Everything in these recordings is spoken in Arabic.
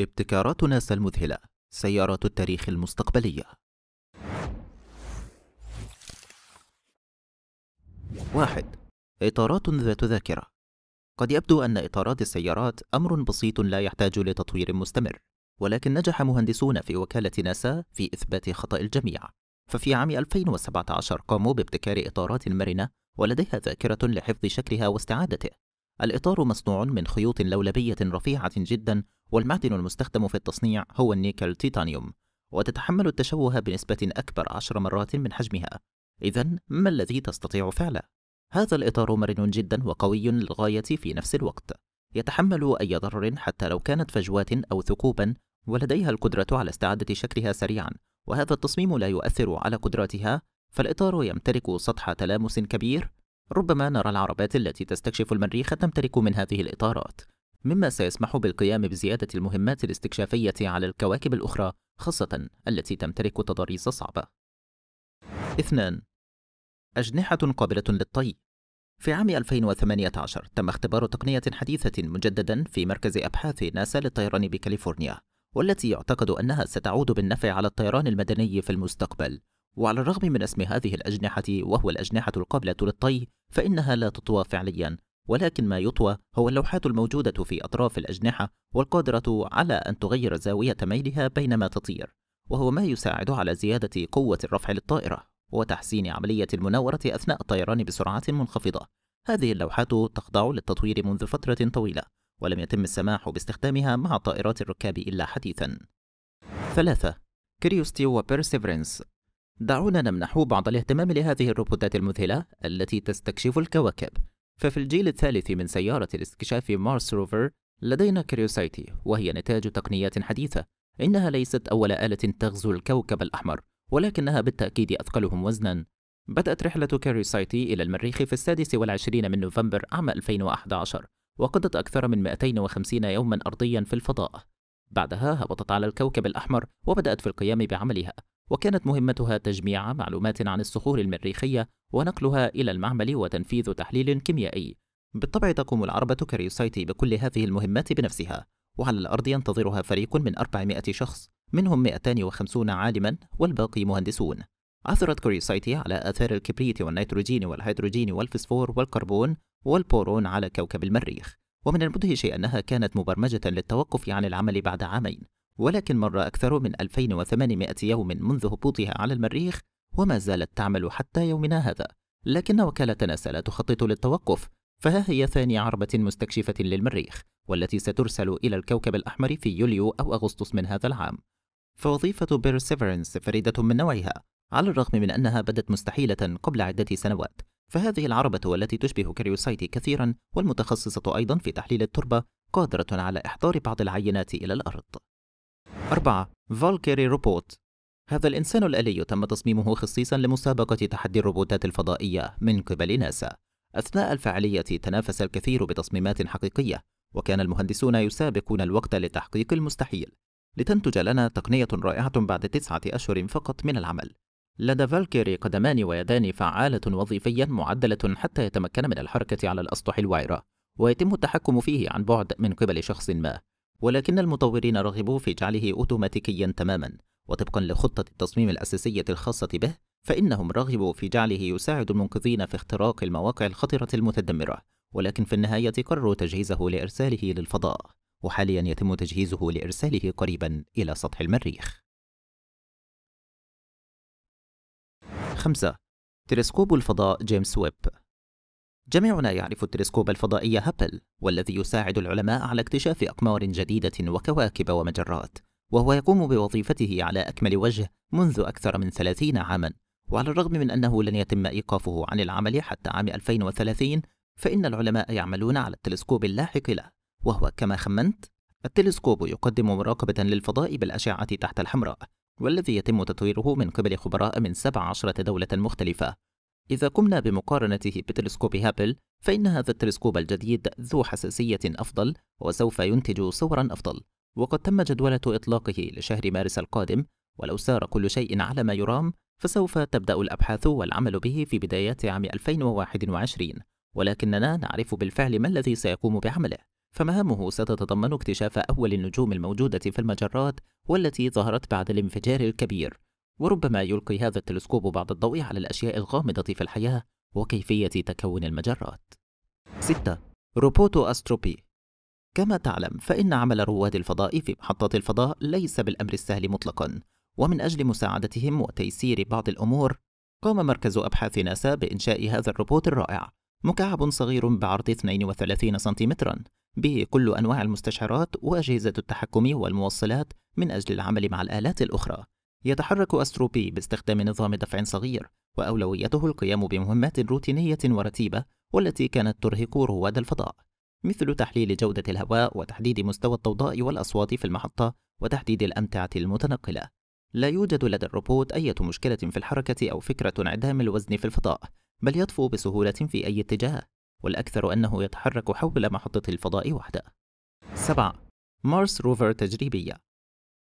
ابتكارات ناسا المذهلة سيارات التاريخ المستقبلية واحد إطارات ذات ذاكرة قد يبدو أن إطارات السيارات أمر بسيط لا يحتاج لتطوير مستمر ولكن نجح مهندسون في وكالة ناسا في إثبات خطأ الجميع ففي عام 2017 قاموا بابتكار إطارات مرنة ولديها ذاكرة لحفظ شكلها واستعادته الإطار مصنوع من خيوط لولبية رفيعة جدا والمعدن المستخدم في التصنيع هو النيكل تيتانيوم وتتحمل التشوه بنسبة أكبر عشر مرات من حجمها إذا ما الذي تستطيع فعله؟ هذا الإطار مرن جدا وقوي للغاية في نفس الوقت يتحمل أي ضرر حتى لو كانت فجوات أو ثقوبا ولديها القدرة على استعادة شكلها سريعا وهذا التصميم لا يؤثر على قدراتها فالإطار يمتلك سطح تلامس كبير ربما نرى العربات التي تستكشف المريخ تمتلك من هذه الإطارات مما سيسمح بالقيام بزيادة المهمات الاستكشافية على الكواكب الأخرى خاصة التي تمتلك تضاريس صعبة. 2. أجنحة قابلة للطي في عام 2018 تم اختبار تقنية حديثة مجددا في مركز أبحاث ناسا للطيران بكاليفورنيا والتي يعتقد أنها ستعود بالنفع على الطيران المدني في المستقبل وعلى الرغم من اسم هذه الأجنحة وهو الأجنحة القابلة للطي فإنها لا تطوى فعليا ولكن ما يطوى هو اللوحات الموجودة في أطراف الأجنحة والقادرة على أن تغير زاوية ميلها بينما تطير، وهو ما يساعد على زيادة قوة الرفع للطائرة وتحسين عملية المناورة أثناء الطيران بسرعة منخفضة. هذه اللوحات تخضع للتطوير منذ فترة طويلة، ولم يتم السماح باستخدامها مع طائرات الركاب إلا حديثًا. ثلاثة كريوستي وبيرسيفرنس دعونا نمنح بعض الاهتمام لهذه الروبوتات المذهلة التي تستكشف الكواكب ففي الجيل الثالث من سيارة الاستكشاف مارس روفر لدينا كريوسايتي وهي نتاج تقنيات حديثة إنها ليست أول آلة تغزو الكوكب الأحمر ولكنها بالتأكيد أثقلهم وزنا بدأت رحلة كاريوسايتي إلى المريخ في السادس والعشرين من نوفمبر عام 2011 وقضت أكثر من 250 يوما أرضيا في الفضاء بعدها هبطت على الكوكب الأحمر وبدأت في القيام بعملها وكانت مهمتها تجميع معلومات عن الصخور المريخية ونقلها إلى المعمل وتنفيذ تحليل كيميائي. بالطبع تقوم العربة كريوسايتي بكل هذه المهمات بنفسها، وعلى الأرض ينتظرها فريق من 400 شخص، منهم 250 عالما والباقي مهندسون. عثرت كوريوسايتي على آثار الكبريت والنيتروجين والهيدروجين والفسفور والكربون والبورون على كوكب المريخ، ومن المدهش أنها كانت مبرمجة للتوقف عن العمل بعد عامين، ولكن مر أكثر من 2800 يوم منذ هبوطها على المريخ وما زالت تعمل حتى يومنا هذا لكن وكالة ناسا لا تخطط للتوقف فها هي ثاني عربة مستكشفة للمريخ والتي سترسل إلى الكوكب الأحمر في يوليو أو أغسطس من هذا العام فوظيفة بيرسيفرنس فريدة من نوعها على الرغم من أنها بدت مستحيلة قبل عدة سنوات فهذه العربة التي تشبه كريوسايتي كثيرا والمتخصصة أيضا في تحليل التربة قادرة على إحضار بعض العينات إلى الأرض 4. فالكيري روبوت هذا الإنسان الآلي تم تصميمه خصيصا لمسابقة تحدي الروبوتات الفضائية من قبل ناسا أثناء الفعالية تنافس الكثير بتصميمات حقيقية وكان المهندسون يسابقون الوقت لتحقيق المستحيل لتنتج لنا تقنية رائعة بعد تسعة أشهر فقط من العمل لدى فالكيري قدمان ويدان فعالة وظيفيا معدلة حتى يتمكن من الحركة على الأسطح الوعرة ويتم التحكم فيه عن بعد من قبل شخص ما ولكن المطورين رغبوا في جعله أوتوماتيكيا تماما وطبقا لخطة التصميم الأساسية الخاصة به فإنهم رغبوا في جعله يساعد المنقذين في اختراق المواقع الخطرة المتدمرة ولكن في النهاية قرروا تجهيزه لإرساله للفضاء وحاليا يتم تجهيزه لإرساله قريبا إلى سطح المريخ 5. تلسكوب الفضاء جيمس ويب جميعنا يعرف التلسكوب الفضائي هابل والذي يساعد العلماء على اكتشاف أقمار جديدة وكواكب ومجرات وهو يقوم بوظيفته على أكمل وجه منذ أكثر من 30 عاما وعلى الرغم من أنه لن يتم إيقافه عن العمل حتى عام 2030 فإن العلماء يعملون على التلسكوب اللاحق له وهو كما خمنت التلسكوب يقدم مراقبة للفضاء بالأشعة تحت الحمراء والذي يتم تطويره من قبل خبراء من 17 دولة مختلفة إذا قمنا بمقارنته بتلسكوب هابل فإن هذا التلسكوب الجديد ذو حساسية أفضل وسوف ينتج صورا أفضل وقد تم جدولة إطلاقه لشهر مارس القادم ولو سار كل شيء على ما يرام فسوف تبدأ الأبحاث والعمل به في بدايات عام 2021 ولكننا نعرف بالفعل ما الذي سيقوم بعمله فمهامه ستتضمن اكتشاف أول النجوم الموجودة في المجرات والتي ظهرت بعد الانفجار الكبير وربما يلقي هذا التلسكوب بعض الضوء على الأشياء الغامضة في الحياة وكيفية تكون المجرات 6. روبوتو أستروبي كما تعلم فإن عمل رواد الفضاء في محطات الفضاء ليس بالأمر السهل مطلقا ومن أجل مساعدتهم وتيسير بعض الأمور قام مركز أبحاث ناسا بإنشاء هذا الروبوت الرائع مكعب صغير بعرض 32 سنتيمترا به كل أنواع المستشعرات وأجهزة التحكم والموصلات من أجل العمل مع الآلات الأخرى يتحرك أسترو بي باستخدام نظام دفع صغير وأولويته القيام بمهمات روتينية ورتيبة والتي كانت ترهق رواد الفضاء مثل تحليل جودة الهواء وتحديد مستوى الضوضاء والأصوات في المحطة وتحديد الأمتعة المتنقلة لا يوجد لدى الروبوت أي مشكلة في الحركة أو فكرة انعدام الوزن في الفضاء بل يطفو بسهولة في أي اتجاه والأكثر أنه يتحرك حول محطة الفضاء وحده 7. مارس روفر تجريبية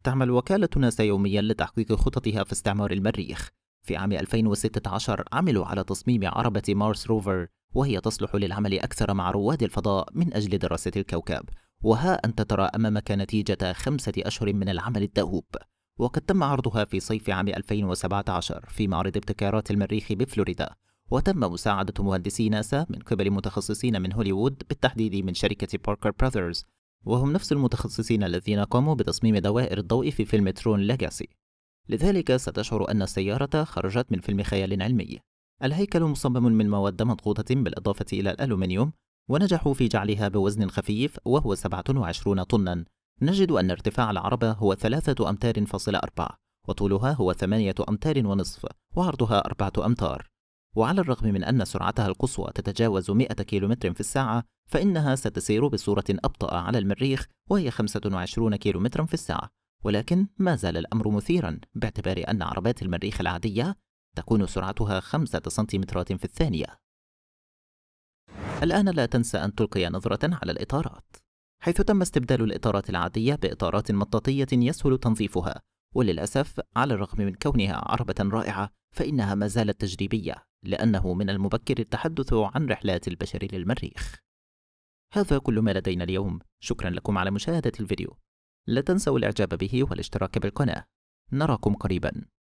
تعمل وكالة ناسا يوميا لتحقيق خططها في استعمار المريخ في عام 2016 عملوا على تصميم عربة مارس روفر وهي تصلح للعمل أكثر مع رواد الفضاء من أجل دراسة الكوكب وها أنت ترى أمامك نتيجة خمسة أشهر من العمل الدؤوب وقد تم عرضها في صيف عام 2017 في معرض ابتكارات المريخ بفلوريدا وتم مساعدة مهندسي ناسا من قبل متخصصين من هوليوود بالتحديد من شركة باركر براذرز وهم نفس المتخصصين الذين قاموا بتصميم دوائر الضوء في فيلم ترون ليجاسي لذلك ستشعر أن السيارة خرجت من فيلم خيال علمي الهيكل مصمم من مواد مضغوطة بالإضافة إلى الألومنيوم ونجحوا في جعلها بوزن خفيف وهو 27 طنا نجد أن ارتفاع العربة هو 3 أمتار فاصل أربعة وطولها هو ثمانية أمتار ونصف وعرضها أربعة أمتار وعلى الرغم من أن سرعتها القصوى تتجاوز 100 كيلومتر في الساعة فإنها ستسير بصورة أبطأ على المريخ وهي 25 كيلومترا في الساعة ولكن ما زال الأمر مثيرا باعتبار أن عربات المريخ العادية تكون سرعتها 5 سنتيمترات في الثانية الآن لا تنسى أن تلقي نظرة على الإطارات حيث تم استبدال الإطارات العادية بإطارات مطاطية يسهل تنظيفها وللأسف على الرغم من كونها عربة رائعة فإنها ما زالت تجريبية لأنه من المبكر التحدث عن رحلات البشر للمريخ هذا كل ما لدينا اليوم شكرا لكم على مشاهدة الفيديو لا تنسوا الإعجاب به والاشتراك بالقناة نراكم قريبا